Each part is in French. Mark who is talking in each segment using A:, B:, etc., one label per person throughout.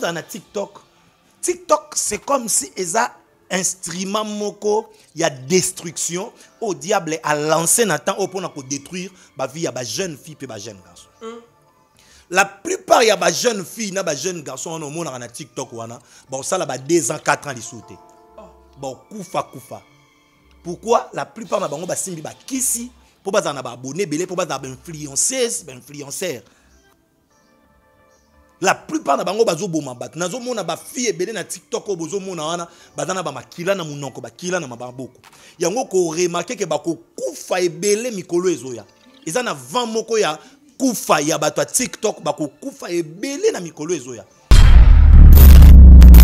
A: Dans la tiktok tiktok c'est comme si a instrument moko y a destruction au diable alancé na temps oyo détruire kodétruire vie ya jeune fille et ma jeune garçon mm. la plupart y a ya jeune fille na jeune garçon monde dans la tiktok wana là ba 2 ans 4 ans lisusu oh. Bon bakokufa kufa pourquoi la plupart na bango basimbi bakisi mpo bazala pas baabone ebele mpo pas bainfluenceuse bainfluenceur ba bah, la plupart na bango bazoboma bato nazomona bafille ebele na tiktok oyo bozomona wana baza na bamakila na monoko bakila na maboko yango koremarke ke bakokufa ebele mikolo ezoya eza na vin moko ya kufa ya bato ya tiktok bakokufa ebele na mikolo ezoya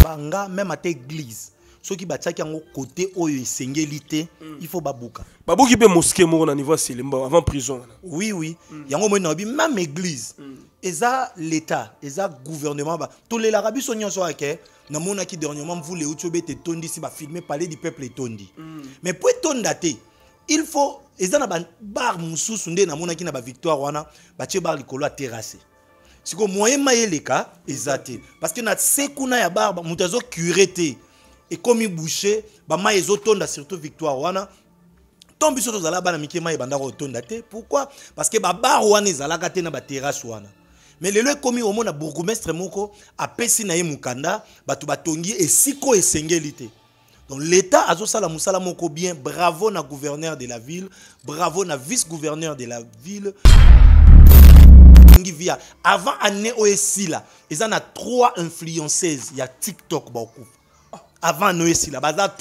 A: banga meme ata eglise soki batiaki yango kote oyo esengeli te mm. il faut babuka babuki mpe moske moko na niveau ya selemba avant prison wana oui oui mm. yango moi nayebi meme église mm. eza l'état eza gouvernement ba tolela rabiso nyonso ake namonaki dernièrement vous mvula euti obeta etondisi filmer parler du peuple etondi mm. mais po etonda il faut eza na babar mosusu nde namonaki na victoire. wana batie bar likolo aterrase sikoyo moyen ma eleka eza te parce que na se kuna ya bar bah, moto Et comme ekomi bouche bamai ezotonda surtout victoire wana nton biso la bana mike mai ebandaka kotonda te pourquoi parce que babar wana ezalaka te na terrasse. wana mais au ekomi à bourgmestre moko apesi na mukanda, batu bato batongi esiko esengeli te donc l'état azosala musala moko bien bravo na gouverneur de la ville bravo na vice gouverneur de la ville via avant année osila ont trois influenceuses il y a tiktok beaucoup avant année oyo esila baza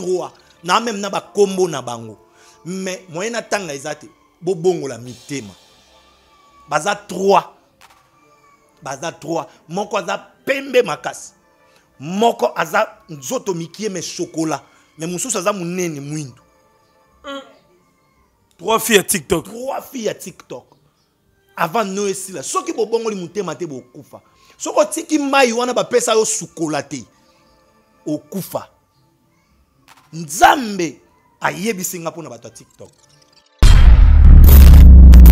A: na même na combo na bango mais moyen na ntanga eza te bobongola mitema baza trois. baza 3 moko aza pembe makasi moko aza nzoto mikie me shokola me mosusu aza monene mwindu mm. trois filles ya tiktok trois filles ya tiktok avant no esila soki bobongoli motema te bokufa soki otiki mai wana bapesa yo sukola te okufa nzambe ayebisinga mpona bato ya tiktok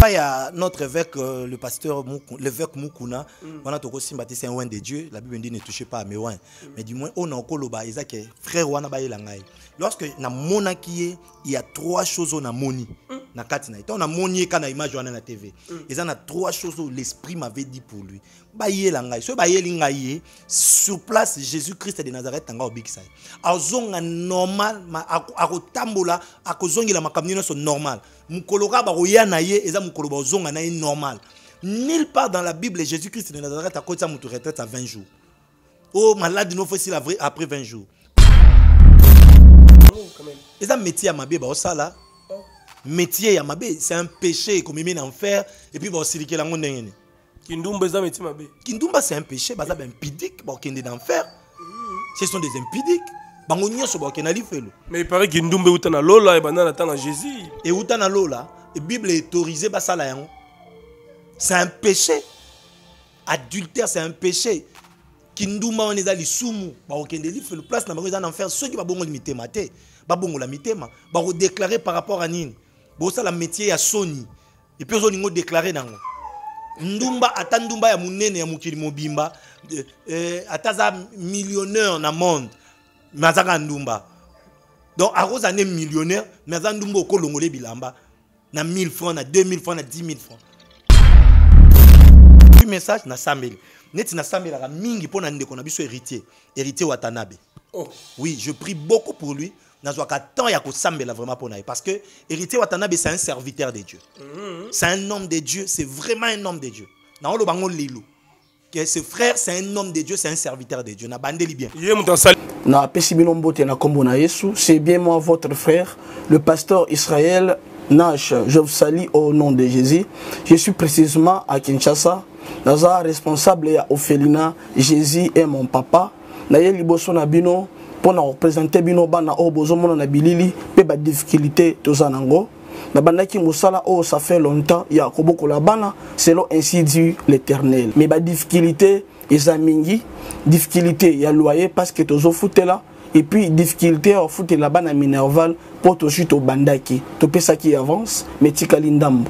A: y a notre évêque euh, le pasteur l'évêque mukuna wana mm. c'est un oin de dieu la bible dit, ne touchez pas à mes oins mais du moins on encore l'OBA un frère wana bayela ngai lorsque namonaki monakie il y a trois choses sont moni. Mm na kati na ye ntango namoni ye ka na image wana na tv mm. eza na trois choses où l'esprit m'avait dit pour lui yela ngai ba yeli ngai ye sur place jésus christ de nazareth tanga obikisa azonga normal akotambola akozongela makambo nini nyonso normal mukoloka ba roya na ye ezana mukoloba bazonga na ye normal nulle part dans la bible jésus christ de nazareth ça moto retraite à 20 jours Oh, malade la vraie après 20 jours ça, oh, métier ya mabe là métier ya mabe c'est un péché comme ekomemi en enfer epuis baosilikelango bon, ndenge nini kindumba eza métier mabe kindumba c'est un péché baza baimpidique kende na enfer ce sont des impidiques bango nyonso baokende na lifelo mais il epare kindumba euta na lola et na ntan na jésus euta na lola bible est autorisé basala yango c'est un péché adultère c'est un péché kindumba wana eza lisumu bakokende lifelo place na bango eza na enfer soki babongoli mitema te babongola mitema bakodeklare par rapport à nini le métier ya soni epuis ont déclaré nango ndumba ata ndumba ya munene ya mokili mobimba euh eh, ataza millionnaire na monde mazaka ndumba donc akoza nde millionnaire me aza ndumba okolongola bilamba na 1000 francs na 2000 francs na 10 000 francs message nasambeli neti nasambelaka mingi pona ndeko na biso héritier héritier watanabe oh. oui je prie beaucoup pour lui nazwaka temps ya kosambela vraiment mpo na parce que héritier watanabe c'est un serviteur de dieu
B: mhm. c'est
A: un homme de dieu c'est vraiment un homme de dieu lo bango lilo que ce frère c'est un homme de dieu c'est un
C: serviteur de dieu bandeli bien na apesi bino mbote na nkombo na yesu c'est bien moi votre frère le pasteur israël Nash, je vous salue au nom de Jésus. Je suis précisément à Kinshasa. Naza responsable ya Ophelina, Jésus est mon papa. Naye liboso na bino, mpo na kopresente bino bana oyo bozomona na bilili mpe badifficulté toza nango nabandaki mosala oyo ça fait longtemps ya kobokola bana selon ainsi dit l'éternel mais badifficulté eza mingi difficulté ya loyer parce que tozofutela epuis difficulté ya kofutela bana minerval mpo tozwi tobandaki topesaki avance mais tikali ndambo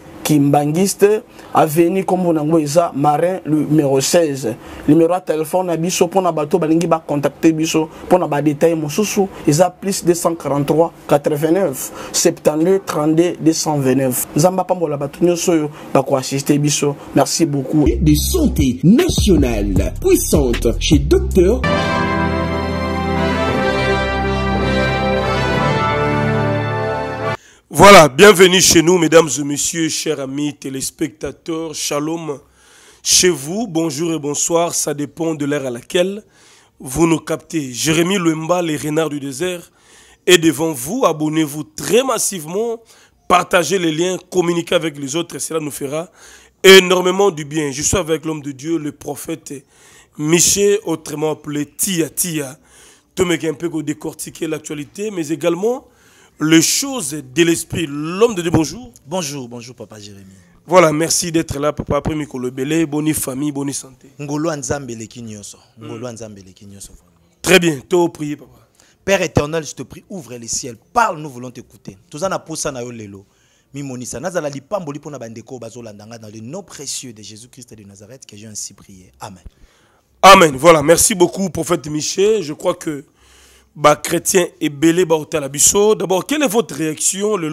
C: kimbangiste on kombo nango eza marin numéro 16 numéro ya telefone na biso mpona bato balingi contacter biso ba moussous mosusu eza plus 243 89 72 32 229 Zamba Pamola bato pas oyo assister biso merci beaucoup de santé
B: nationale puissante chez docteur Voilà, bienvenue chez nous, mesdames et messieurs, chers amis téléspectateurs, shalom chez vous, bonjour et bonsoir, ça dépend de l'heure à laquelle vous nous captez. Jérémy Lemba, les renards du désert, est devant vous, abonnez-vous très massivement, partagez les liens, communiquez avec les autres, cela nous fera énormément du bien. Je suis avec l'homme de Dieu, le prophète Miché, autrement appelé Tia Tia. Tout a un peu décortiquer l'actualité, mais également les choses de l'esprit. L'homme de Dieu, bonjour. Bonjour, bonjour, papa Jérémie. Voilà, merci d'être là, papa. Après Bele, bonne famille, bonne santé. Ngolo Très bien, toi, prier, papa.
A: Père éternel, je te prie, ouvre les ciels. Parle, nous voulons t'écouter. Tout ça n'a pas ça, n'a lelo. Mimonisa, nazala pour pona bandeko dans le nom précieux de Jésus-Christ de Nazareth que j'ai ainsi prié.
B: Amen. Amen. Voilà, merci beaucoup, prophète Michel. Je crois que ba chrétien ebele à biso d'abord quelle est votre réaction le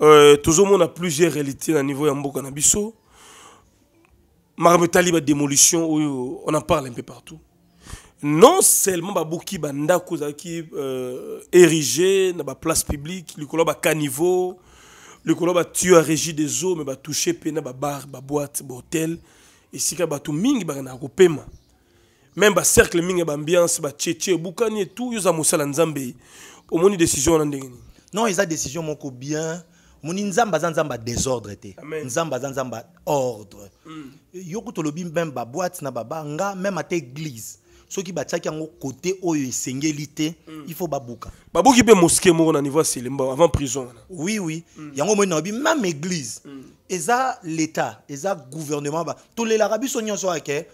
B: euh, monde a plusieurs réalités au niveau ya mboka na biso makambo on en parle un peu partout non seulement babuki bah, dans ezalaki euh, érigé na bah, place publique likolo caniveau bah, le likolo a tué ya régie des eaux me batouche mpe na babar Ici, tout esika bato mingi bakendaka kopema même cercle bacercle mingi ya baambiance batietie et tout yo oza mosala nzambe omoni décision on a nini non a décision monko bien mon
A: nzamba nzamba nzambe désordre te nzamba nzamba nzambe ordre mm. yoku tolobi même boîte na nga même ata église soki batiaki yango côté oyo esengeli te hmm. il faut babuka babuki mpe mosquée mon na niveau c'est selemba avant prison oui oui mm. yango moi nayobi même église mm. l'état eza gouvernement ba tolelaka biso nyonso ake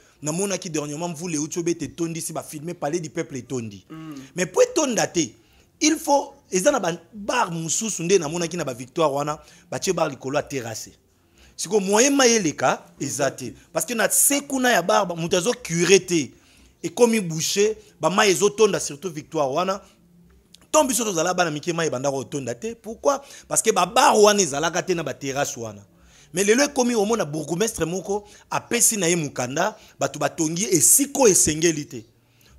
A: ki dernièrement mvula euti etondisi filmer parler du peuple tondi mm. mais pour etonda te il faut eza bar babar sonde nde ki na victoire wana batie bar likolo terrasser c'est sikoyo moyen ma eleka parce que na sekuna ya bar mutazo azocure te ekomi bouche bamai ezotonda surtout victoire wana nton biso tozala bana mike mai ebandaka kotonda te pourquoi parce que bar wana ezala katé na terrasse wana mais au monde à bourgmestre moko à na Mukanda, Batou Batongi et Siko et Sengelite.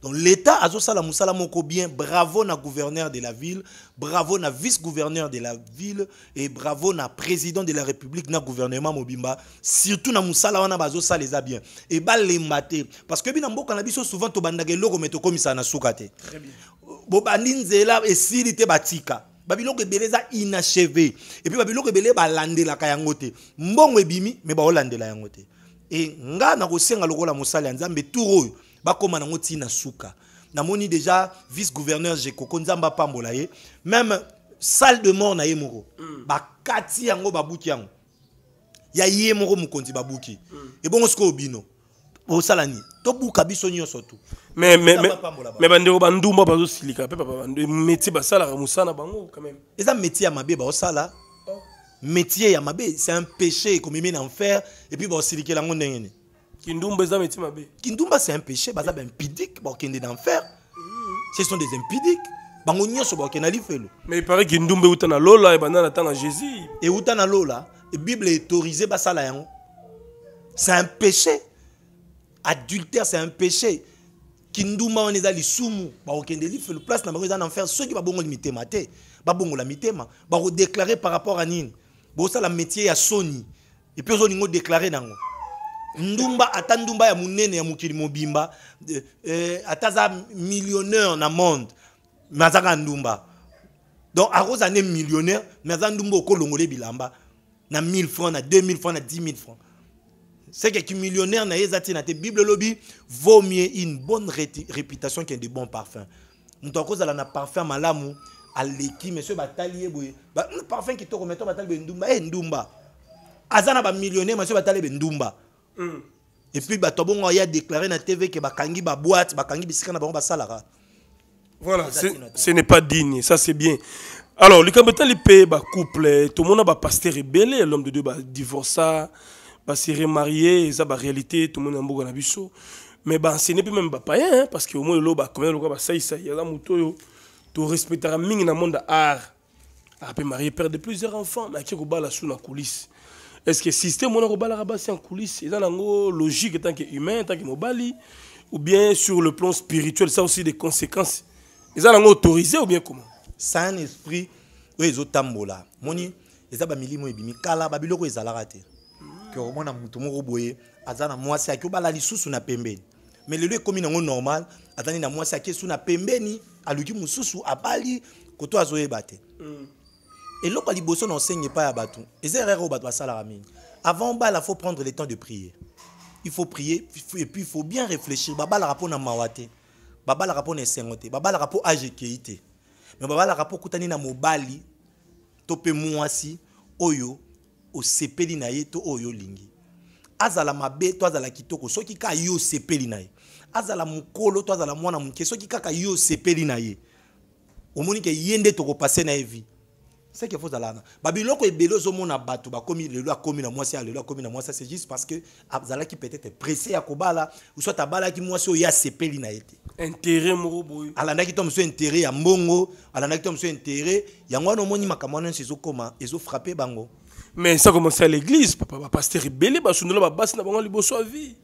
A: donc l'état azosala mosala moko bien bravo na gouverneur de la ville bravo na vice gouverneur de la ville et bravo na président de la république na gouvernement mobimba surtout na musala wana les a bien et les maté. parce que en mboka na biso souvent tobandaka eloko me tokomisaka na suka te bobandi nzela et te batika babiloko ebele eza inachevé epuis babiloko ebele balandelaka yango te mbongo ebimi me baolandela yango te e nga nakosenga lokola mosala ya nzambe tour oyo bakoma suka namoni déjà vice gouverneur jekoko konzamba apambola même salle de mort na ye mm. bakati yango babuki yango ya ye moko babuki mm. ebongo bino
B: bosala nini tobuka biso mais mais mais mais bandeko bandumba bazosilika mpe papa métier basala musana bango quand même eza métier à mabe basala
A: métier ya mabe c'est un péché comme il ekomemi na enfer epuis baosilikela yango ndenge nini kindumba
B: eza métier mabe kindumba c'est un péché baza baimpidike bakokende na enfer ce sont des impidiques bango nyonso bakokende na lifelo mais il epare kindumba euta na lola ebanda na ntango ya jésus euta na lola bible est autorise basala yango c'est un péché
A: adultère c'est un péché kinduma wana eza lisumu bakokende lifelu place na bango eza na enfer soki babongoli mitema te babongola mitema ba déclarer par rapport à nini bosala métier ya Sony soni epuis ozolinga déclarer nango ndumba atandumba ndumba ya munene ya mokili mobimba eh, euh, euh, ataza millionnaire na monde me aza kaka ndumba donc akozane millionnaire me aza ndumba okolongola bilamba na 1000 francs na 2000 francs na 10000 francs seke que na millionnaire na yezati na te bible lobby vaut mieux une bonne réputation qu'un de bon parfum cause akozala na parfum malamu aleki monsieur batali ba un parfum remet meto batali boye ndumba eh ndumba azana ba millionnaire monsieur batali be ndumba hmm. et puis ba tobongo ya déclaré bah, na tv que ba bakangi ba kangi bisika na ba salara
B: voilà ce n'est pas digne ça c'est bien alors ba couple mpe monde ba pasteur rebelé l'homme de dieu bah, ça se remarier eza baréalité tomoni na mboka na biso mais bah, même pas meme hein, parce que au moins omoi bah, bah, ça bacombien y a yaza moto tu respecteras mingi na monde ya art ape ah, marie père de plusieurs enfants mais akie la su na coulisse est ce que système wana kobalaka basi en coulisse eza nango logique tant que humain tant que mobali ou bien sur le plan spirituel ça aussi des conséquences eza nango autorisé ou bien comment ça un esprit oyo tambola. moni eza
A: bamilimo ebimi kala babiloko la te mon omona moto moko boye aza na mwasi bala obala lisusu na pembeni lieu comme il est normal azali na mwasi qui esu na pembeni aluki mosusu abali koto azoyeba te mm. eloko ya liboso na osenge epai ya bato eza erreur oyo ça la mingi avant obala faut prendre le temps de prier il faut prier et puis il faut bien réfléchir babalaka mpo na mawa te babalaka mpo na esengo te babalaka mpo age ekei te me babalaka mpo na mobali to mpe mwasi oyo au na ye to oyo lingi azala mabe to azala kitoko soki kaka yo osepeli na azala mokolo to azala mwana moke soki kaka yo osepeli na ye omoni ke ye nde tokopase na ye vie seke ozala wana babiloko ebele ozomona bato bakomi lelo akomi na mwasi ah, lelo akomi na mwasi ah, c'est juste parce que azalaki peut-être pressé ya kobala soit abalaki mwasi oyo asepeli na ye te intérêt moko boye alandaki to mosusu intérêt ya mbongo alandaki to mosusu intérêt yango wana omoni makambo wana nyonso ezokoma frappé bango
B: mais ça commence à l'église pasteur rebelé basundola babasi na bango liboso ya vie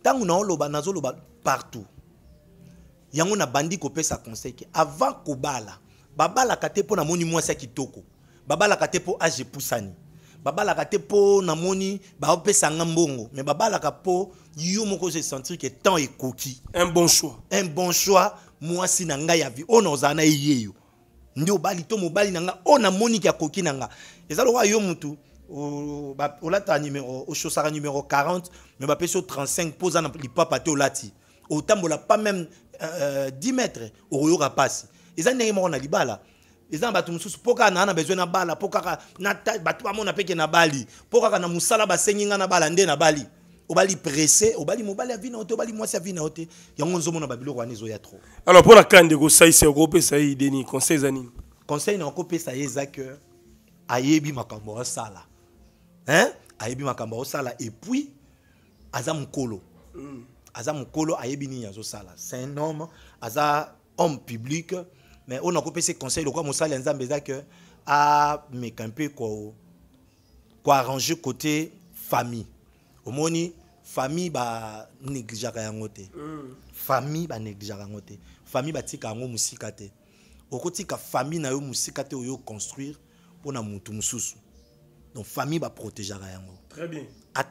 A: ntango naoloba nazoloba partout yango nabandi kopesa conseil ke avant kobala babalaka te na namoni mwasi ya kitoko babalaka te mpo age epusani na te mpo namoni mais mbongo l'a babalaka pour yo moko sentir que temps ekoki un bon choix un bon choix mwasi na n'anga ya vie On osana na ye ye yo nde bali to mobali na ngai oyo namoniki akoki eza lokola yo mutu olata numéro ochosaka numéro 40 me bapesi yo 35 posa n'a mpo oza na lipapa te olati otambola pas même 10 euh, mètres, mètre okoyoka mpasi eza ndenge moko na libala eza na bato mosusu mpo kaka naa na besoin na bala poka n'a mpo kaka bato bamona peke na bali poka na mosala ba nga na bala nde na bali bali pressé obali mobali avi na yo te obali mwasi avi na yo te yango nzomona babiloko wana ezoya trop alors pour la kande de go ye ideni groupe eza nini conseil na okopesa ye eza cœur ayebi makambo osala hein ayebi makambo osala et puis aza Kolo mm. Azam Kolo ayebi Niazo Sala c'est un homme aza homme public mais on a coupé Ce conseil lokola mosali que nzambe me camper quoi, quoi arranger côté famille omoni famille banegligeaka yango yangote famille ba yango mm. yangote famille ba tika mosika te okotika famille na yo musikate yo oyo construire pour mutu mosusu donc famille baprotégeaka yango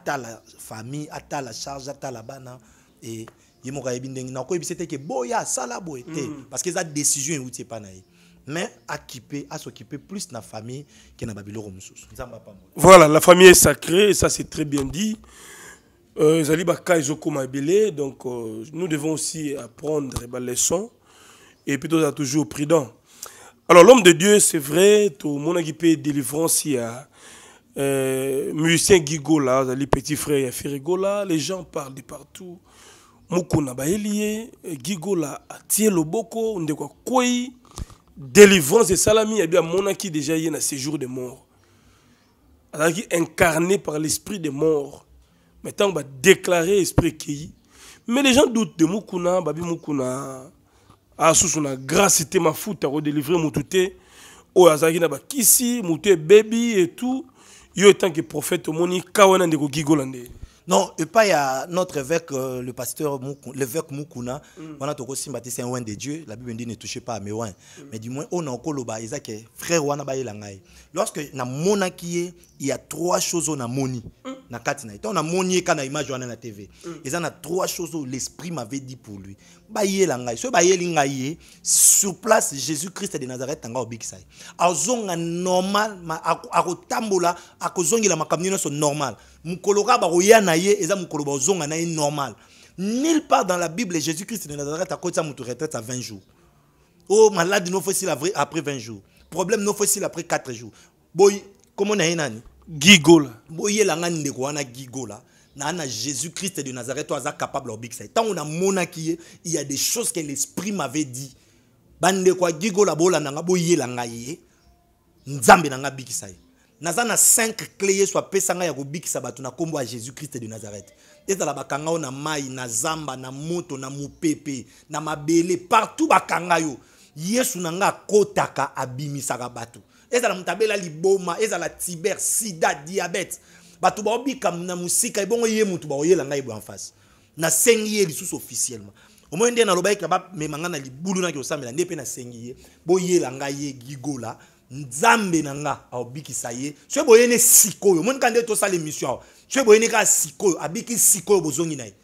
A: la famille atala charge la bana e ye moko N'a ndenge nakoyebisa teke boya asala boye te mm. parce que eza décision euti c'est pas ye mais occuper, à s'occuper plus de la famille que de la Babylone.
B: Voilà, la famille est sacrée, ça c'est très bien dit. Euh, donc euh, nous devons aussi apprendre eh ben, les leçons et plutôt à toujours prudent. Alors l'homme de Dieu, c'est vrai, tout le monde qui peut délivrance, il y a euh, musicien Gigola, les petits frères, il y a les gens parlent de partout. Mukuna Baelie, Gigola, Atie Loboko, Ndekwa Koi, délivrance de Salami, il y a bien Monaki déjà il y a un séjour de mort. Alors qui incarné par l'esprit de mort. Maintenant, on va déclarer esprit qui. Mais les gens doutent de Mukuna, Babi Mukuna asusu la grâce te a redélivré mon touté au oh, azalaki na bakisi baby et tout yo que prophète tant ka wana ndeko gigola nde non y ya notre évêque
A: euh, le pasteur l'évêque mukuna mm. wana tokosimba te c'est un oin de dieu la bible dit ne touchez pas à mes oins mais du moins on a le ba Isaac, frère wana bayela ngai lorsque na monaki il y a trois choses on a moni mm. na katina. na on a moni quand na image a na TV ils mm. en a trois choses l'esprit m'avait dit pour lui ba yela ngai so ba sur place Jésus-Christ de Nazareth anga obikisa azonga normal ma akotambola akozongela makambo nyonso normal mukolo ka ba koya na ye eza mukolo ba ozonga na ye normal nulle part dans la Bible Jésus-Christ de Nazareth a kotsa mutu retraite à 20 jours oh malade non faut vraie après 20 jours problème nos facile après 4 jours boy comment une année? gigola boy a un de wana gigola Nana Jésus-Christ de Nazareth toi capable obixer tant on a monaki il y a des choses que l'esprit m'avait dit bande quoi, gigola bola na boy il ngai nzambe na ngabikisa naza na 5 clés soit pesanga ya kobikisa batu na kombo Jésus-Christ de Nazareth la bakanga na mai na zamba na moto na mupepe na mabele partout bakanga yo yesu na nga akɔtaka abimisaka bato ezala moto abela liboma ezala tiber sida diabete bato baobika na mosika ebongo ye motu baoyela ngai boya mfasi nasengi ye lisusu officiellement omoi nde nalobaki na bamema ngai na libulu naki osambela nde mpe nasengi ye boyela ngai ye gigola nzambe na nga aobikisa ye soki boyene sikoyo omonika nde tosala émission awa soki boyene kaka sikoyo abiki sikoyo bozongi na ye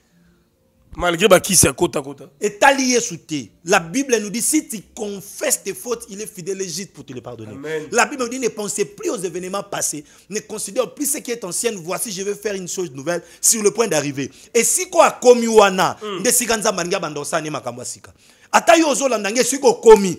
A: Malgré bah, qui c'est à côté hein. Et lié sous La Bible nous dit si tu confesses tes fautes, il est fidèle et juste pour te les pardonner. La Bible nous dit ne pensez plus aux événements passés. Ne considère plus ce qui est ancien. Voici, je vais faire une chose nouvelle sur le point d'arriver. Et si quoi, comme Yuana, mm. Ata yo ozolanda nge soki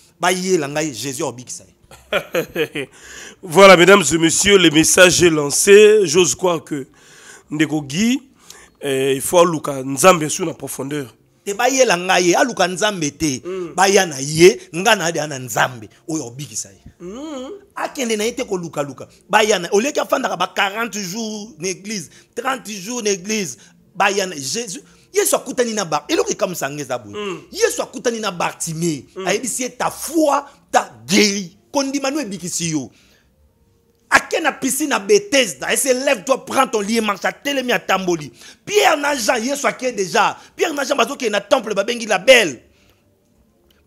A: Jésus
B: voilà, mesdames et messieurs, le message est lancé. J'ose croire que Ndeko Guy, eh, il faut Luka Nzambe sur la profondeur. te bayela ngai ye aluka nzambe te mm. baya na ye
A: ngai na adeya na nzambe oyo obikisa ye mm. akende na ye te kolukaluka baya na oleki afandaka ba 40 jours na 30 jours na église na jésus yesu akutani na bar eloko boye mm. yesu akutani na Bartimée. Mm. ayebisi ta foi ta guéri yo piscine à Bethesda et se lève toi prends ton lit Pierre Yesu qui déjà Pierre na temple la belle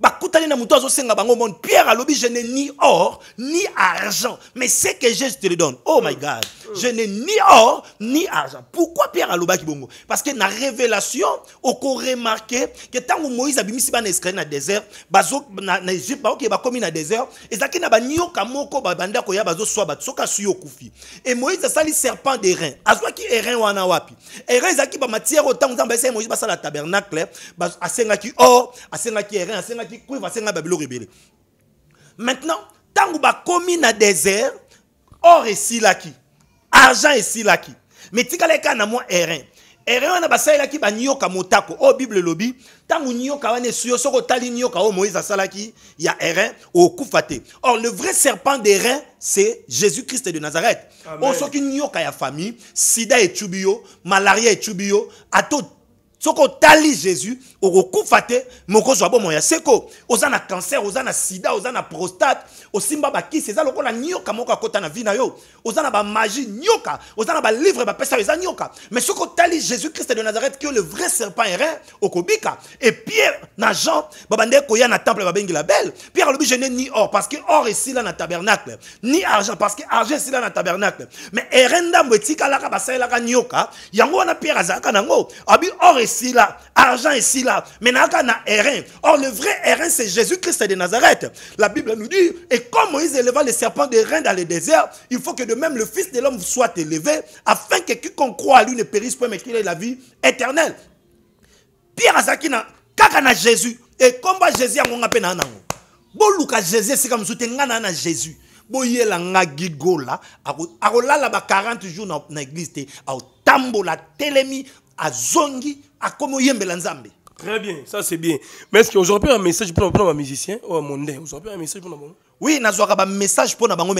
A: bakutani na muto azosenga bango monde pierre alobi je n'ai ni or ni argent mais ce que jésus te donne oh my god je n'ai ni or ni argent pourquoi pierre alobaki bongo parce que na révélation remarqué ke tango moïse abimisi bana israël na désert bazo na egypte baoke bakomi na désert ezaki na banioka moko babanda koya bazoswa bato soki suyo kufi e moïse asali serpent rein azwaki airain wana wapi airain ezaki ba matière ntango nzambe asai moïse basala tabernacle asengaki or asengaki airain asengaki Maintenant, tant que vous rebelle maintenant dans le désert or qui argent ici silaki. Mais si un a erin erin qui nyoka motako oh, un bible lobby vous qui est vous avez moïse ya erin coup faté or le vrai serpent reins c'est jésus-christ de nazareth oyo oh, a un ya famille sida et tubio malaria tubio à tout soko tali jésus okokufa te mokozwa bomoi ya seko ozana cancer, ozana sida ozana na prostate osimba bakisi a lokola nyoka moko na vina yo ozana ba magie, nyoka, ozana ba livre, ba yo eza nyoka. mais soki tali jésus christ de nazareth qui est le vrai serpent au okobika et pierre na jean babande koya na temple la belle. pierre alobi je ne ni or parce que or est dans na tabernacle ni argent parce que argent l'a na tabernacle mais la ndambo la basalelaka nioka yango na pierre azalaka nango abi or ici là, argent ici là, mais na errin. Or le vrai erin c'est Jésus-Christ de Nazareth. La Bible nous dit et comme Moïse éleva le serpent de rein dans le désert, il faut que de même le fils de l'homme soit élevé afin que quiconque croit à lui ne périsse pas mais qu'il ait la vie éternelle. Pierre azakina kaka na Jésus et comment Jésus mon pe na nango. Jésus c'est comme soutenga na Jésus. boyela là, gigola akolala ba 40 jours na église te aotambola telemi azongi
B: Très bien, ça c'est bien. Mais est-ce qu'aujourd'hui un message
A: pour un musicien ou un monde Aujourd'hui un message pour un Oui, message pour na bango hmm.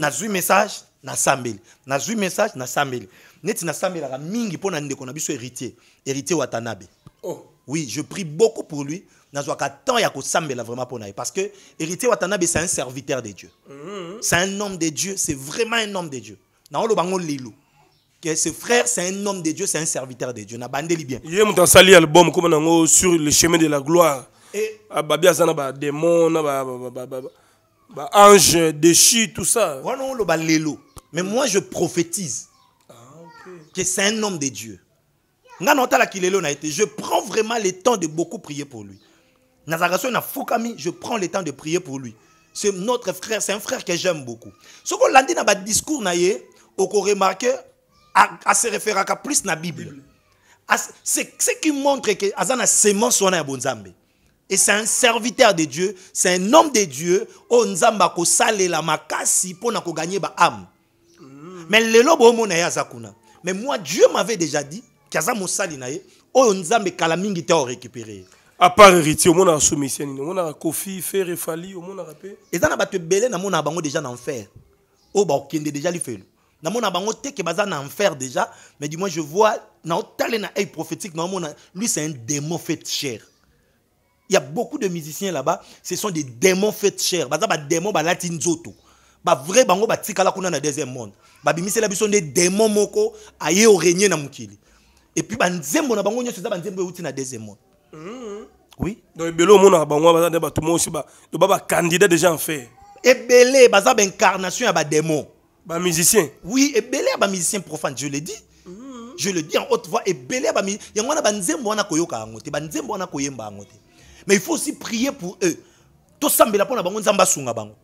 A: mais message na sambeli. Nazwi message na sambeli. Neti na mingi pour na ndeko na héritier, héritier Watanabe. Oh. Oui, je prie beaucoup pour lui. Nazwaka tant ya ko sambela vraiment pour nous. parce que héritier Watanabe c'est un serviteur de Dieu.
B: Hmm. C'est
A: un homme de Dieu, c'est vraiment un homme de Dieu. Na bango lilo que ce frère, c'est un homme de Dieu, c'est un serviteur de
B: Dieu. bien. Il y a sali album sur le chemin de la gloire. Et ah, tout ça.
A: Mais moi je prophétise ah, que c'est un homme de Dieu. Je prends vraiment le temps de beaucoup prier pour lui. Je prends le temps de prier pour lui. C'est notre frère, c'est un frère que j'aime beaucoup. Ce que l'on dit dans le discours, vous remarqué, à, se référer à plus la Bible. C'est ce qui montre que Azana son wana à bonzambe. Et c'est un serviteur de Dieu, c'est un homme de Dieu, au oh, nzamba ko la makasi pour na ko gagner ba âme. Mm. Mais lelo bo mona ya zakuna. Mais moi Dieu m'avait déjà dit qu'aza mosali na ye, oyo oh, nzambe kala mingi te o récupérer. à part héritier omona soumission a omonaka kofi fer efali omonaka mpe eza na bato ebele on bango déjà na enfer oyo oh, bakende déjà fait mona bango te ke baza na enfer déjà mais du moins je vois naotale na œil prophétique naomona lui c'est un démon fait chair. il y a beaucoup de musiciens là-bas ce sont des démons fait cher baza badémon balati nzoto vrai bango tikala kuna na deuxième monde la biso de démons moko au orégner na mukili. et puis nzembo na bango nyonso ba nzembo euti na deuxième monde mm-hmm. oui donc ebele omonaka bango baza tout bato moko osi ba candidat déjà en fer ebele baza incarnation ya démons bah, musicien. Oui, et belé à bah, musicien profane, je le dis, Mm -hmm. Je le dis en haute voix, et belé à bah, musicien. Yangwana banzembo wana koyoka angote, de bah, wana koyemba angote. Mais il faut aussi prier pour eux. Tout ça, mais la pona bango nzamba sunga bango.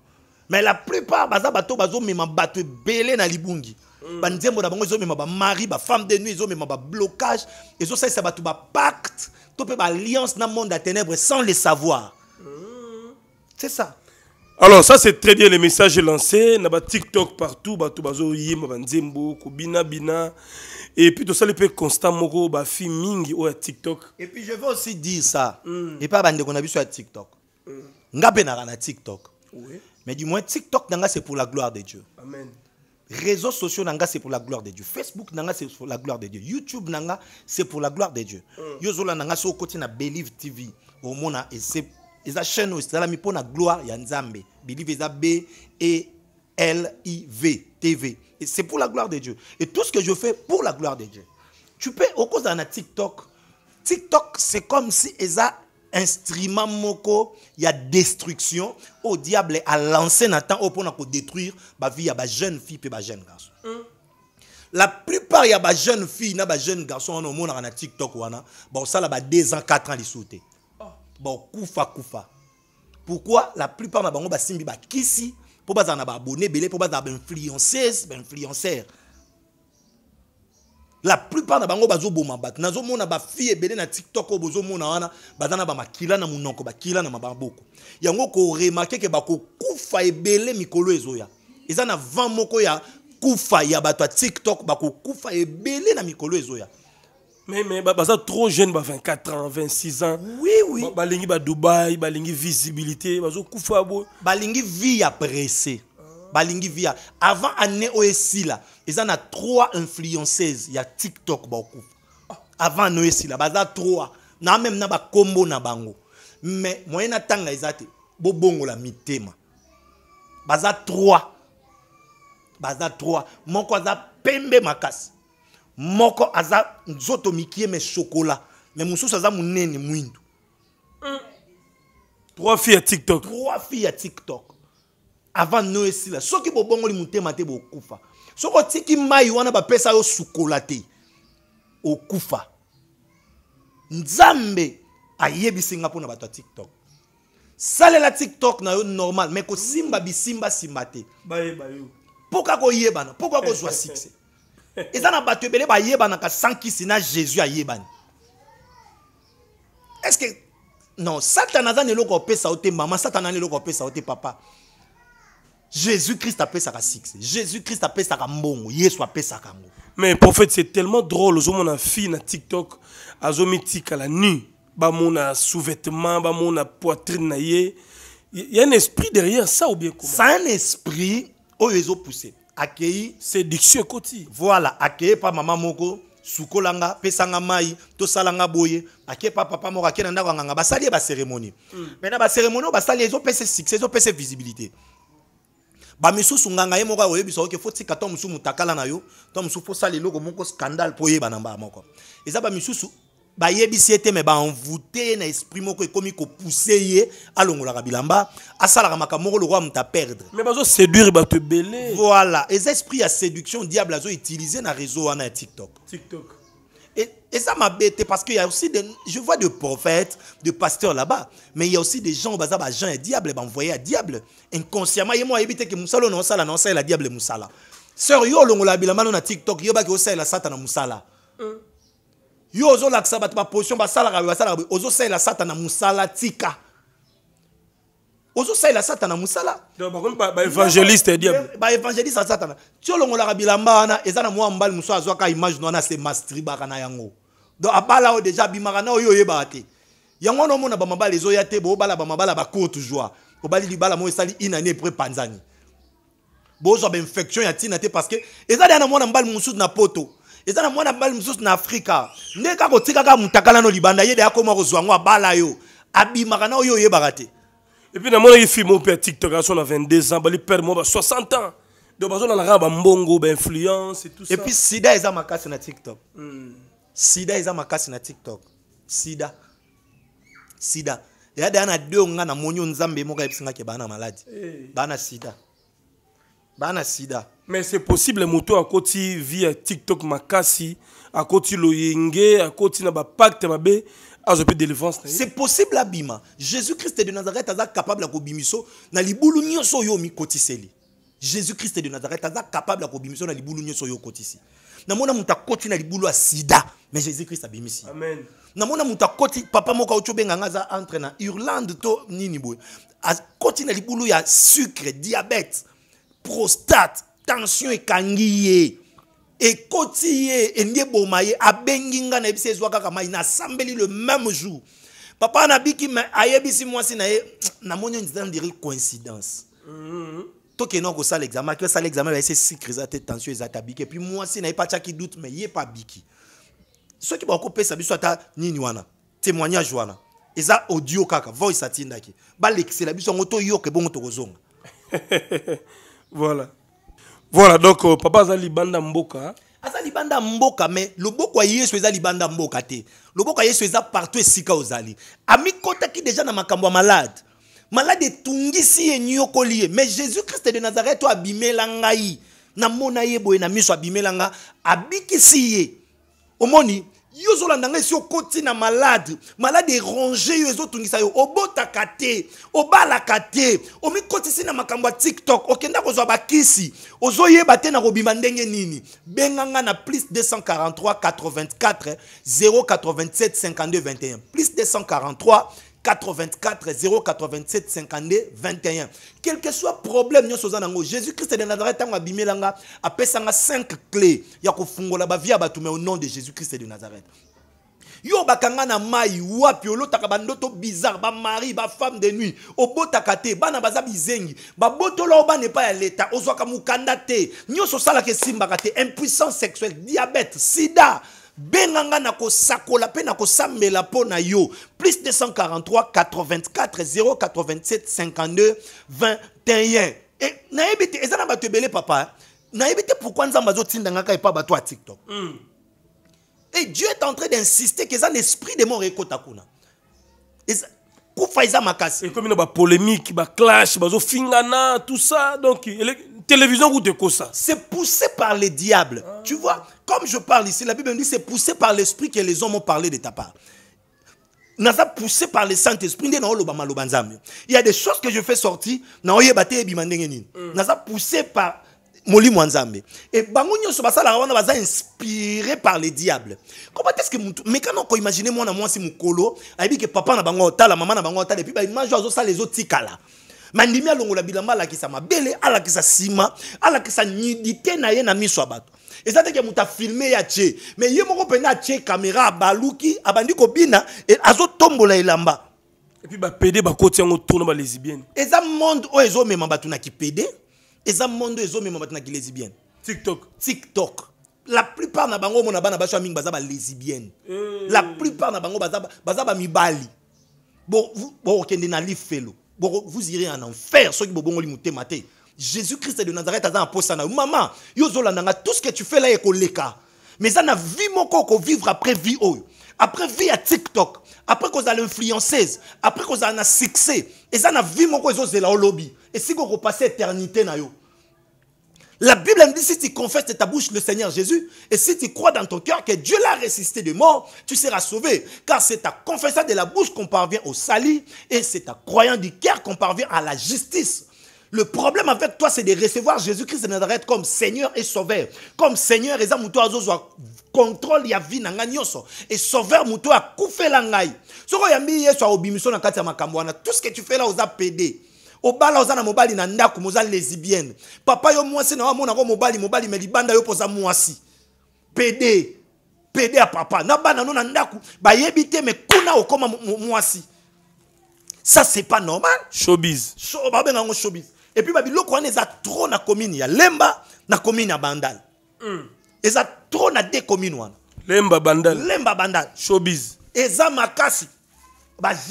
A: Mais la plupart, baza bato bazo mema bato belé na libungi. Mm. Banzembo na bango zo mema ba mari, ba femme de nuit, zo mema ba blocage, et zo ça, ça bato ba pacte, tout ba alliance le monde des ténèbres sans le savoir. Mm. C'est ça.
B: Alors ça c'est très bien les messages lancés, naba TikTok partout, bato bazo yimba banzembo, kubina bina et puis tout ça les peut constant moko ba fi mingi ou TikTok. Et puis je veux aussi dire ça. Mm. Et pas bande qu'on a vu sur TikTok. on
A: mm. a na TikTok. Mais du moins TikTok c'est pour la gloire de Dieu. Amen. Réseaux sociaux nanga c'est pour la gloire de Dieu. Facebook nanga c'est pour la gloire de Dieu. YouTube nanga c'est pour la gloire de Dieu. Mm. Yozola nanga so côté na Believe TV au monde a eza chaîne la esalami mpo na gloire ya nzambe is a b e l i v T Et c'est pour la gloire de dieu et tout ce que je fais pour la gloire de dieu tu peux au cause na tiktok tiktok c'est comme si eza instrument moko ya destruction Au diable alancé na temps pour détruire bah, vie vie, ma bah, jeune fille mpe bah, jeune garçon mm. la plupart ya jeune fille na jeune garçon wana omonaka na tiktok wana a ba 2 ans 4 ans ils sauter bakufa kufa pourquoi la plupart na bango basimbi bakisi pour bazana na pour ebele mpo influenceuse, ben bainfluenceur la plupart na bango bazoboma na ba fille belé na tiktok oyo na wana bazana na makila na monoko kila na maboko yango remarquer ke e belé mikolo ezoya zoya na 20 moko ya kufa ya ba ko tiktok e belé na mikolo ezoya
B: mais mais baza trop jeune ba 24 ans 26 ans oui oui balingi ba Dubaï balingi visibilité balingi vie balingi vie avant
A: année oesi là ils en a trois influenceuses ya TikTok ba avant oesi là a trois a même na ba combo na mais moyen tanga ezate bobongo la mitema baza trois baza trois pembe moko aza nzoto mikie me sokola me mosusu aza monene mwindu trois filles ya tiktok trois filles ya tiktok avant no esila soki bobongoli motema te bokufa soki otiki mai wana bapesa yo sukola te okufa nzambe ayebisi nga mpo na bato ya tiktok salela tiktok na yo normal me kosimba bisimba simba te mpo kaka koyebana mpo kaka kozwa succès ils na bato ebele bayebanaka sans kisi na jésus Yéban. est ce que non satana aza na ça apesa yo maman, Satan satana ana eloko ça yo été papa jésus christ a apesaka six, jésus
B: christ a apesaka mbongo ça apesaka bon. mais prophète c'est tellement drôle ozomona fille dans tiktok à la nuit, nu bamona sous-vêtement bamona poitrine na il y a un esprit derrière ça ou bien quoi c'est un esprit oyo poussé
A: accueilli séduction koti voilà accueilli par maman moko sukolanga pesanga mai to salanga boye accueilli par papa moko akena ndako nganga basali hmm. ba cérémonie maintenant ba cérémonie basali ezo pese succès ezo pese visibilité misusu nganga ye moko oyebisa que fotika to mosusu mutakala na yo to mosusu logo eloko moko scandale mpo banamba banamba moko ezaba misusu bayebisi ye te me baenvoute ye na esprit moko ekomi kopuse ye ka bilamba ko makambo moko perdre mais bazo séduire ba te belé voilà eza esprit ya séduction diable utiliser na réseau wana ya tiktok tiktok Et ça m'embête parce qu'il y a aussi des. Je vois des prophètes, des pasteurs là-bas, mais il y a aussi des gens, bazar, gens et diable, envoyé à diable. Inconsciemment, et moi, bête que Moussala non sala, non sala, diable Moussala. Sœur, yo, l'ongola, bilamba, non, TikTok, yo, ba, a la satan, Moussala. Euh yo ozolakisa ba baposition basalaka basalaka boye sata satana musala tika ozosalela satana mosala
B: baévangéliste
A: évangéliste ya satana ti olongolaka bilamba la eza na ezana muso mosusu azwaka image na wana mastri ba kana yango donc abala o déjà bimara na yo ye te yango wana omona bamabala ezoya te boobala bamabala bacour toujours obali libala mo esali une année après panzani bozwa infection ya te parce que ezana na mwana mobali na poto eza na mwana mobali mosusu na afrika nde kaka otikaka moto akalano libanda ye de akoma kozwa yango abala yo abimaka na oyo oyebaka te
B: epuis namonaki fille moko mpe ya tiktok azo na 22 ans balipere moko ba 60 ans do bazolalaka bambongo bainfluence epuis sida eza makasi na tiktok mm. sida eza
A: makasi na tiktok sida sida eya deya na deo nga namoni o nzambe moko ayebisingaki bana maladi hey. Eh. bana sida
B: bana sida mais c'est possible moto côté via tiktok makasi côté loyenge côté na bapacte mabe azwa pe délivrance c'est possible abima jésus christ de nazareth
A: aza capable ko bimiso na libulu mi mi kotiseli jésus christ de nazareth aza capable ko bimiso na libulu nyonso kotisi na mona muta koti na libulu a sida mais jésus christ bimisi amen mona muta koti. papa Moka o obenganga ngaza entre na irlande to nini A koti na libulu ya sucre diabète prostate tension et ye ekoti ye elingi eboma a benginga ngai nayebisi ezwa mai nasambeli le même jour papa nabiki me ayebisi mwasi na ye namoni ondire coïncidence mm-hmm. tokende kosala examen aki osala examen bayese si eza te tension biki. Et puis mwa mwasi na ye mpe atiaki doute me ye qui abiki soki bakopesa biso ata nini wana témoignage wana ça audio kaka voice c'est la biso yango toyoka ebongo tokozonga voilà voilà donc euh, papa aza libanda mboka aza libanda ya mboka me loboko ya yesu eza libanda ya mboka te loboko ya yesu eza partout esika ozali amikotaki deja na makambo ya malade malade etungisi ye nyokoli ye mais jésus krist de nazareth oyo abimela ngai namona ye boye na miso abimela nga abikisi ye omoni yo ozolanda si esi kotina malade malade erange yo tungisa yo obotaka te obalaka omikotisi na makambo ya tiktok okenda kozwa bakisi ozoyeba te na kobima ndenge nini benganga na plus 243 84 087 52 21 plus 243 84 087 52 21 quel que soit problème jésus-christ de nazareth il y 5 clés ya kofungola via au nom de jésus-christ de nazareth yo bakanga na mai takabando bandoto bizarre ba femme de nuit 5 bana baza bizengi botolo oba ne pa ya l'état ozoka te ke simba impuissance sexuelle diabète sida benganga na sakola mpe na samela de na yo plus 243 84 087 52 21 n'a nayebi ezana ba tebele bato ebele papa hein? nayebi te pourkui nzambe azotinda epa bato tiktok hmm. et dieu est en train
B: d'insister que ça esprit de mort ekota kuna kokufa eza makasi ekomi clash, bapolémike baclash fingana, tout ça donc télévision ou de quoi ça C'est poussé par le diable. Ah. Tu vois, comme je parle ici, la Bible me dit c'est poussé par l'esprit que les
A: hommes ont parlé de ta part. Naza poussé par le Saint-Esprit. Il y a des choses que je fais sortir. Naza mm. poussé par Moli mwanza et basa nyonso basalaka wana inspiré par le diable comment est-ce que mutu moi, si mwana mwasi a dit que papa na bango otala maman na bango otala epui baimage azosala ezotikala mandimi alongola bilamba alakisa kisa sima, nsima kisa nidite na ye na miso ya bato eza teke moto afilme ye atie me ye moko mpenza atie kamera abaluki abandi puis, ba elamba ba tourne bakoti yango tona Et ça monde oyo ma batouna qui pédé? monde, eza mondo même bato na lesbienne. tiktok tiktok la plupart na bango mona bana basho ming bazaba baza balesibienne eh. la plupart na bango vous bamibali bokokende na Bon, vous irez en enfer soki li motema maté. jésus-christ de nazareth a na mposa na Maman, yo ozolanda nga tout ce que tu fais là la ekoleka mais ça, na vie moko vivre après vie oyo après vie à tiktok après kozala l'influenceuse, après a na succès Et ça, na vie moko ezozela olobi et si vous repassez l'éternité la Bible nous dit si tu confesses de ta bouche le Seigneur Jésus et si tu crois dans ton cœur que Dieu l'a résisté de mort, tu seras sauvé. Car c'est ta confession de la bouche qu'on parvient au salut et c'est ta croyant du cœur qu'on parvient à la justice. Le problème avec toi, c'est de recevoir Jésus-Christ de comme Seigneur et Sauveur. Comme Seigneur, et sauveur tout ce que tu fais là un pédé obala oza na mobali na ndaku moza lesibienne papa yo mwasi na ko mobali mobali me libanda yo muasi mwasi pede pede a papa na bana no na ndaku ba yebite me kuna okoma mwasi ça c'est pas normal
B: showbiz
A: Show, babenga yango showbiz et puis wana trop na commune ya lemba na commune ya bandal mm. eza trop na de commune wana lemba bandal lemba bandal showbiz eza makasi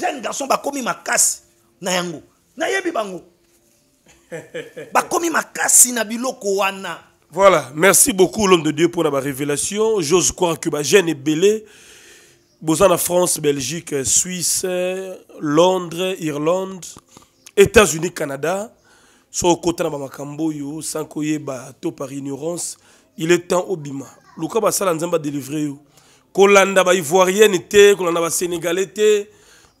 A: jeune garçon komi makasi na yango yebi bango
B: bakomi
A: makasi na biloko wana
B: voilà merci beaucoup l'homme de dieu pour la révélation j'ose croire que bagène ebele boza france belgique suisse londres irlande états-unis canada so côté de ma oyo sans koyeba to par ignorance il est temps obima luka basala nzambe adélivre yo kolanda baivoirienne te kolanda basénégalais te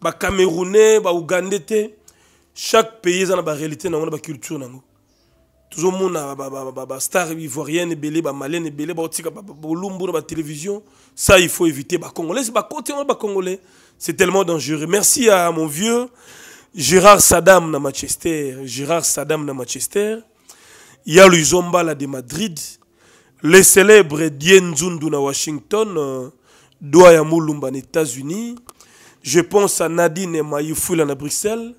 B: bacamerounais ba te chaque pays a a une réalité, une culture. Tout le monde bah, bah, bah, star ivoirienne une bamalene une malienne, une télévision. ça il faut éviter Congolais, côté hein, Congolais, c'est tellement dangereux merci à mon vieux gérard Saddam de manchester gérard Saddam de manchester ya de madrid le célèbre Dien nzundu à washington euh, doa ya mulumba états-unis je pense à nadine Mayoufoula à bruxelles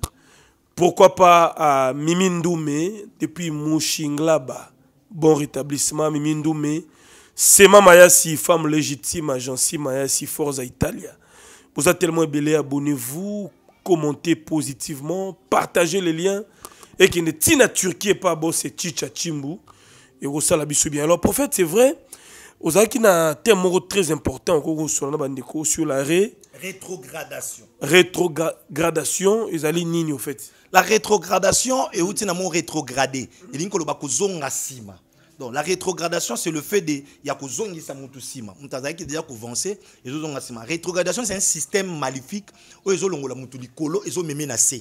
B: pourquoi pas à Mimindoumé, depuis Mouchinglaba, bon rétablissement Mimindoumé, Sema Mayasi, femme légitime, agence Mayasi, Forza Italia. Vous avez tellement belé, abonnez-vous, commentez positivement, partagez les liens. Et qui ne à Turquie pas bon, c'est Et vous savez bien. Alors, prophète, c'est vrai, vous avez un thème très important sur la
A: rétrogradation.
B: Rétrogradation, ils allaient nini au fait.
A: La rétrogradation est outil na mon rétrogradé. Elinko lo bakozonga sima. Donc la rétrogradation c'est le fait de yakozongi sa mutu sima. Mutazaki qui déjà convancé, ezozonga sima. Rétrogradation c'est un système maléfique où ezolongola mutu likolo ezomeme na se.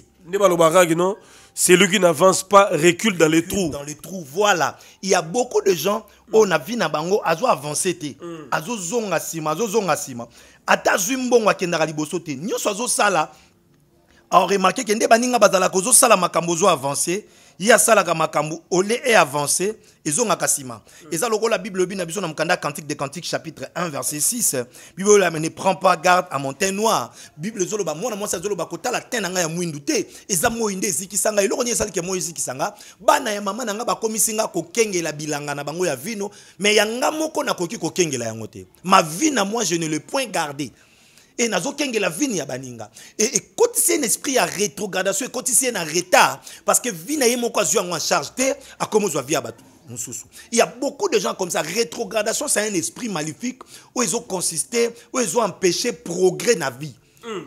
A: non Celui qui n'avance pas recule dans les trous. Dans les trous, voilà. Il y a beaucoup de gens où on a vu na bango azo avancer te. Mm. Azo zonga sima, azo zonga sima. Ata zwimbongo akendaka liboso te. Nyoso azo sala a remarquez que nde bazala sala makambo zo ya salaka makambo olé et avancé kasima. Et ça, la bible a na cantique de Cantiques, chapitre 1 verset 6 bible la ne prend pas garde à mon teint noir bible ezoloba mwana teint na ya mwindu te eza moi ils y eloko teint noir. ya moi ezikisa bana ya mama bilanga na bango ya vino me yanga na ma vie moi je ne le point garder e nazokengela vini ya baninga ekotisi ye esprit ya rétrogradation ekotisi ye na retard parce que vi na ye moko azwi en charge te akomi zo vi ya mususu Il y a beaucoup de gens comme ça. Rétrogradation, c'est un esprit maléfique où ils ont consisté, où ils ont empêché progrès dans la vie. Mm.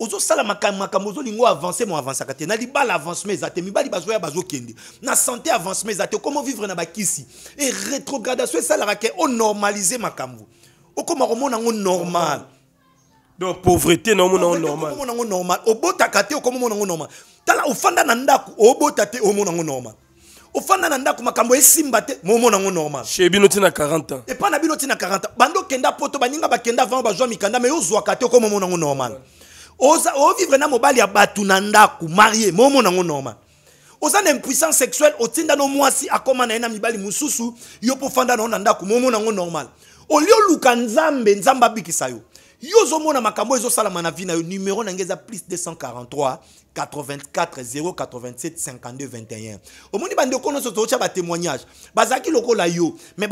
A: ozo sala makambo lingo avance mo avansaka te na libala avancement zate mi mibali bazoya bazokende na santé avancement eza te okoma vivre na bakisi e rétrogradation ça la au normaliser onormalise makambo okoma komona yango normal donc pauvreté normal normal okomonango normal obotaka mon okomomonango normal tala ufanda na ndako obota mon omonango normal ofanda na ndako makambo esimba te nom normal
B: chez binoti na 40 ans
A: pas na binoti na 40 ans bando kenda poto baninga bakenda avant bazwa mikanda me comme mon nom normal vivre na mobali ya batu na marié mon momonango normal oza impuissance sexuelle tinda no mwasi akóma na ye na mibali mususu yo nandaku ofanda na normal Au lieu nzambe nzambe yo mona makambo ezo sala mana vina numéro numero na plus 243 84 087 52 21 omoni bandeko ba témoignage. batémoignage bazalaki la yo me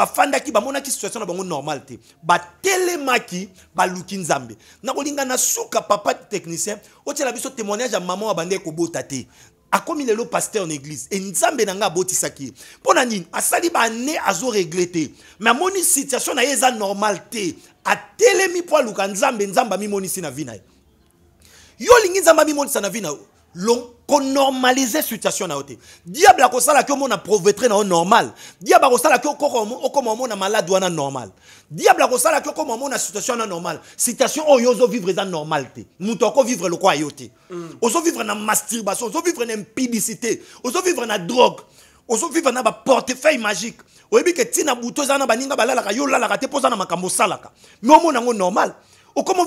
A: mona ki situation na bango normal te batelemaki baluki nzambe nakolinga na suka papa technicien la biso témoignage a maman wa bande ekobota te akomi lelo pasteur en église e nzambe na saki. abotisaki ye a na ba asali baane azoregle me moni situation na yeza normalité. normal atelemi mpo aluka nzambe nzamba amimonisi na vi yo olingi nzambe amimonisa na vina long ko konormalize situation na yo te diable akosalaki omona provetre na normal diable a okoma na malade wana normal diable ko mon na situation na normal situation oyo vivre eza normal te vivre akovivre lokwa yo te mm. vivre na masturbation vivre na impidicité vivre na drogue ozovivre na portefeuille magique oyebi ke tina butu eza na baninga balalaka yo olalaka te mpo na makambo osalaka Mais omona yango normal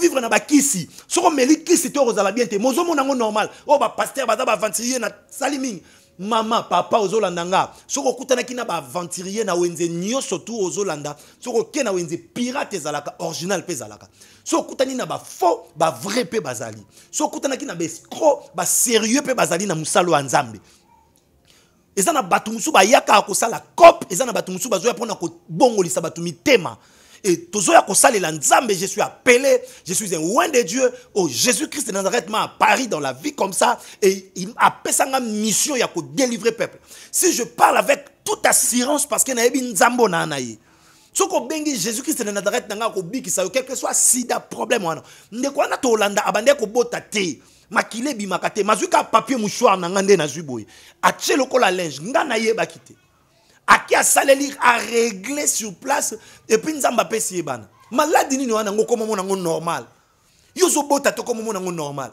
A: vivre na bakisi Soko meli kisi te ozala bien te mozomona n'ango normal ba pasteur baza baaventurier na saliming. mama papa ozolanda Soko kutana ki na baaventurier na wenze nyonso tu ozolanda Soko ke na wenze pirate zalaka original pezalaka. ezalaka Soko kutani na ba vrai pe bazali kutana ki na ba sérieux pe bazali na musalo anzambe eza na y'a mosusu bayaka la cop eza na bato mosusu bazoya mpona kobongolisa bato mitema et tozoya l'anzam. Mais je suis appelé je suis un oint de dieu au oh, jésus-christ est nazareth ma à paris dans la vie comme ça et il a apesanga mission ya délivrer peuple si je parle avec toute assurance parce que nayebi nzambo na na ye soki obengi jésus-christ de nazareth na qui akobikisa quel que soit sida problème wana ndeko wana tolanda abandeki kobota te makilebi makate mazuka mazwi papier mouchoir na ngande na nazwi boye atie lokola linge nga nayebaki akia saleli a régler sur place et puis nzamba ye ban, maladi nini wana ngoko komamona ngon normal yo bota te ngon normal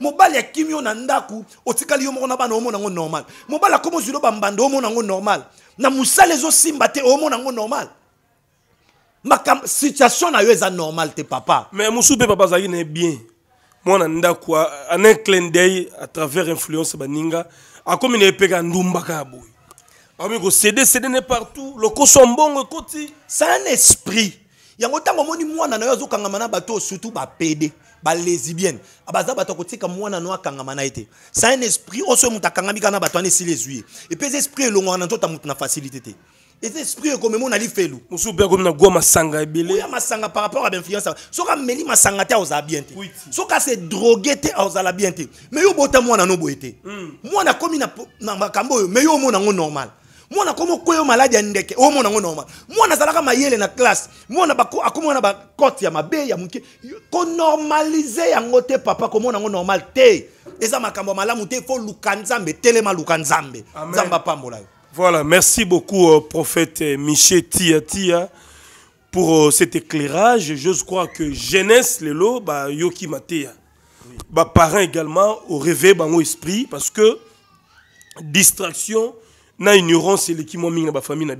A: mobali ya yo na ndaku otikali yo na bana omona normal mobali la komo lo bambanda normal na mosala ezosimba te omo yango normal
B: ma situation na yeza normal te papa mais mosusu papa zayine est bien mwana ndako un clin d'œil à travers influence baninga akomi C'est epeka ndumbaka C'est un esprit. sede partout un C'est un esprit yango esprit moni mwana na yo qui na bato ba
A: surtout un ah, baza bato mwana na yo na un esprit esprit na esprit na muta na facilité eza esprit ekomemonana lifelu mosusu mpe comme na gua masanga ebele ya masanga par rapport à bainfluence soki meli masanga te aux bien te soki ase droge te aux bien mais yo yo moi mwana no boye moi hmm. na komi na makambo meyo mais yo na normal mwana akomi okoya maladi ya ndeke na yango normal mwana ka mayele na classe mwana na ba kote ya mabe ya ko normaliser ya ngote papa komona yango normal te eza makambo ya malamu te fo telema lukanzambe. Zamba
B: voilà, merci beaucoup, euh, prophète euh, Michel Tia Tia, pour euh, cet éclairage. Je crois que jeunesse, les lots, bah, Yoki Matea, oui. bah, parrain également au réveil, bah, mon esprit, parce que distraction, na ignorance, c'est l'équipe bah, na ba famille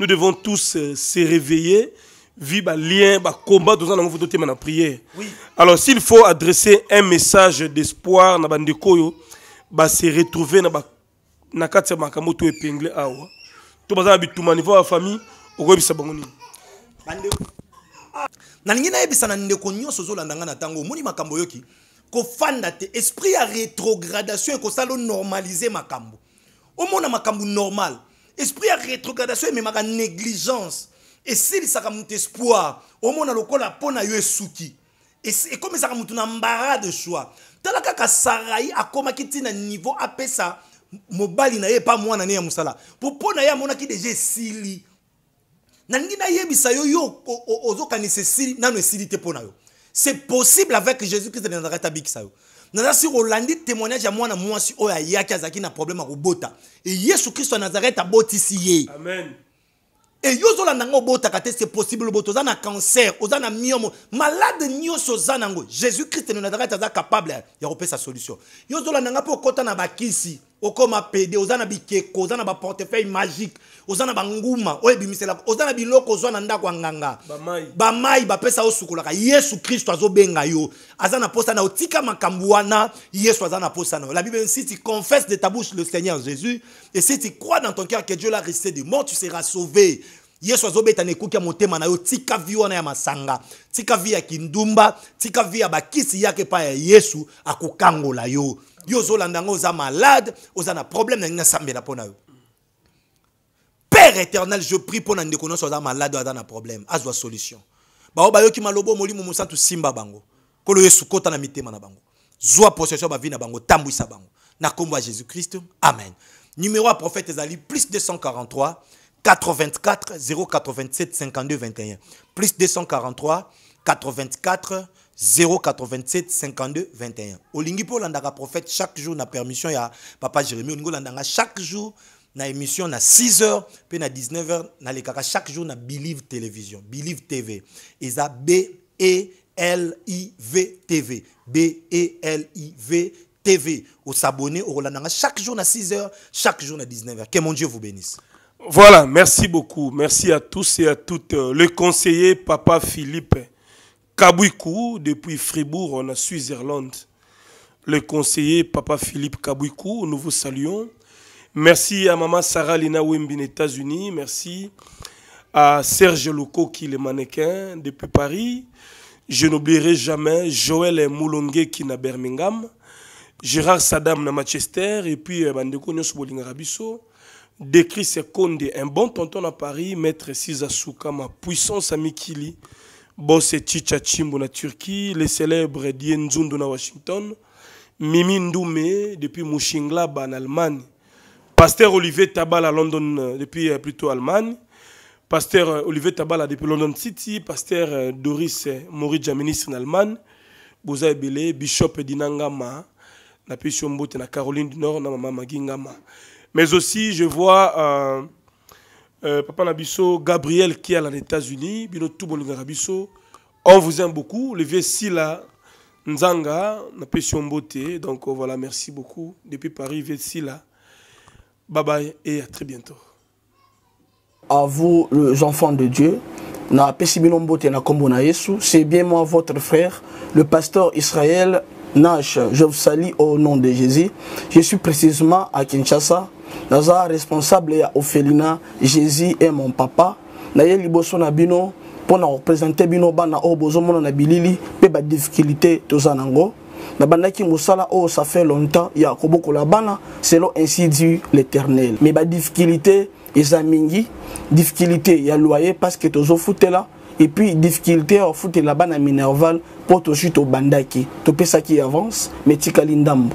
B: Nous devons tous se réveiller, vivre bah, lien, bah, combat, dans un dans la prière. Oui. Alors, s'il faut adresser un message d'espoir, na bah, se retrouver, na na kati ya makambo to epengle awa to baza na bituma niveau ya famille okoyebisa bango nini nalingi nayebisa na ndeko
A: nyonso ozolanda ngai na ntango omoni makambo oyoki kofanda te esprit ya rétrogradation ekosala onormalise makambo omona makambo normal esprit ya rétrogradation ememaka négligence esilisaka moto espoir omona lokola mpo na yo esuki ekomisaka moto na mbara de choix tala kaka sarai akomaki ntina niveau apesa mobali na ye epa mwana ne ya mosala po mpo na ye amonaki deja esili nalingi nayebisa yo yo ozokanisa esili nano esili te mpo na yo c'est possible avec jésus christ na nazalaki abikisa yo naza sur olandi témoignage ya mwana mwasi oyo ayaki azalaki na problème ya kobota e yesu kristo ya nazareth abotisi ye eyi ozolanda ngo obotaka te c'est possible obota oza na cancer oza na miomo malade nyonso oza nango jésus kristo na nazareth aza capable ya kopesa solution yo ozolanda nga mpo okɔta na bakisi okoma pede oza na bikeko oza na baportefeuille magique oza na banguma oyo ebimiselaka oza na biloko ozwa na ndako ya nganga bamai bapesa osukolaka yesu kristo azobenga yo aza na posa na yo tika makambo wana yesu aza na posa na yo la bible si tu confesse de ta bouche le seigneur jésus et si tu crois dans ton cœur que dieu l'a resté du mort tu seras sauvé yesu azobeta na ekuki ya motema na yo tika vi wana ya masanga tika vi ya kindumba tika vi ya bakisi yake epai ya yesu akokangola yo yo ozolanda yango oza malade oza na problème na ndenge me la na yo père éternel je prie pour na ndeko nyonso aza malade oyo aza na problème azwa solution bao bayoki maloba oyo molimo mosantu simba bango kolo yesu kota na mitema na bango zwa possession bavi na bango tambwisa bango na kombwa jésus christ amen numéro prophète ezali plus 243 84 087 52 21 plus 243 84 087 52 21 on a prophète chaque jour na permission ya papa Jérémie on a chaque jour na émission na 6 h puis na 19 h caras, chaque jour na believe télévision believe tv Isa b e l i v tv b e l i v tv au a
B: chaque jour na 6 h chaque jour na 19 h que mon dieu vous bénisse voilà merci beaucoup merci à tous et à toutes euh, le conseiller papa philippe Kabouikou, depuis Fribourg, en Suisse-Irlande. Le conseiller Papa Philippe Kabouikou, nous vous saluons. Merci à Maman Sarah Lina des États-Unis. Merci à Serge Louko, qui est le mannequin depuis Paris. Je n'oublierai jamais Joël Moulongue qui est à Birmingham. Gérard Saddam na Manchester. Et puis, euh, Bandeko Bolingarabiso, Décrit Décris Konde, un bon tonton à Paris. Maître Siza ma puissance à Mikili. Bosse Chicha Chimbo na Turquie, le célèbre Dienzundo na Washington, Mimi Ndoumé depuis Mushinglaba en Allemagne, Pasteur Olivier Tabala London euh, depuis euh, plutôt Allemagne, Pasteur euh, Olivier Tabala depuis London City, Pasteur Doris Moridja, ministre en Allemagne, Bouzaï Ebele, Bishop Dinangama, na Mbote na Caroline du Nord, na Mama Magingama. Mais aussi, je vois... Euh, papa Nabiso, Gabriel qui est aux États-Unis, Bino On vous aime beaucoup. Le vieux Nzanga, Nzanga, de Beauté. Donc euh, voilà, merci beaucoup. Depuis Paris, vieux Bye bye et à très bientôt.
C: À vous, les enfants de Dieu, c'est bien moi, votre frère, le pasteur Israël Nash. Je vous salue au nom de Jésus. Je suis précisément à Kinshasa, naza responsable ya ofelina jésus e mon papa naye liboso na bino mpo na kopresente bino bana oyo bozomona na bilili mpe badifficulté toza nango nabandaki mosala oyo ça fait longtemps ya kobokola bana selon ainsi dit l'éternel me badifficulté eza mingi difficulté ya loyer parceke tozofutela epuis difficulté ya kofutela bana minerval mpo tozwi tobandaki topesaki avance me etikali ndambo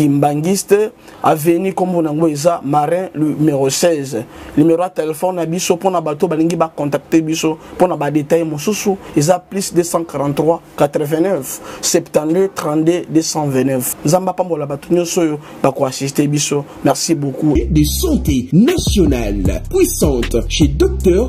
C: kimbangiste avenue kombo nango eza marin numéro 16 numéro de téléphone na biso mpona bato balingi pour biso ba badetail mosusu eza plus 243 89 72 32 229 pambo la bato nyonso oyo assister biso merci beaucoup de santé nationale puissante chez docteur